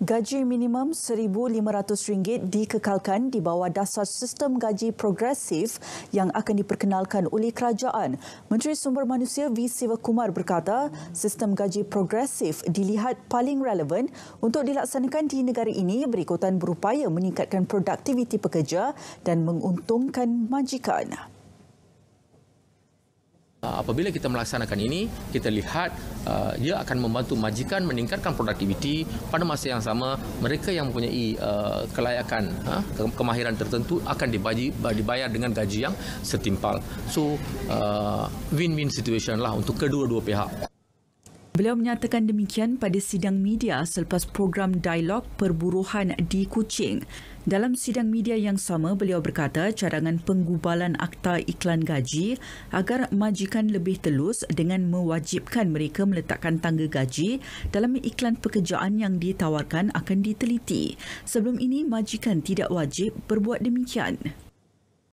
Gaji minimum RM1,500 dikekalkan di bawah dasar sistem gaji progresif yang akan diperkenalkan oleh kerajaan. Menteri Sumber Manusia V. Siva Kumar berkata, sistem gaji progresif dilihat paling relevan untuk dilaksanakan di negara ini berikutan berupaya meningkatkan produktiviti pekerja dan menguntungkan majikan. Ah, apabila kita melaksanakan ini, kita lihat uh, ah, ia akan membantu majikan meningkatkan produktiviti pada masa yang sama mereka yang mempunyai uh, kelayakan uh, ke- kemahiran tertentu akan dibaji, dibayar dengan gaji yang setimpal. So uh, win-win situation lah untuk kedua-dua pihak. Beliau menyatakan demikian pada sidang media selepas program dialog perburuhan di Kuching. Dalam sidang media yang sama, beliau berkata cadangan penggubalan akta iklan gaji agar majikan lebih telus dengan mewajibkan mereka meletakkan tangga gaji dalam iklan pekerjaan yang ditawarkan akan diteliti. Sebelum ini, majikan tidak wajib berbuat demikian.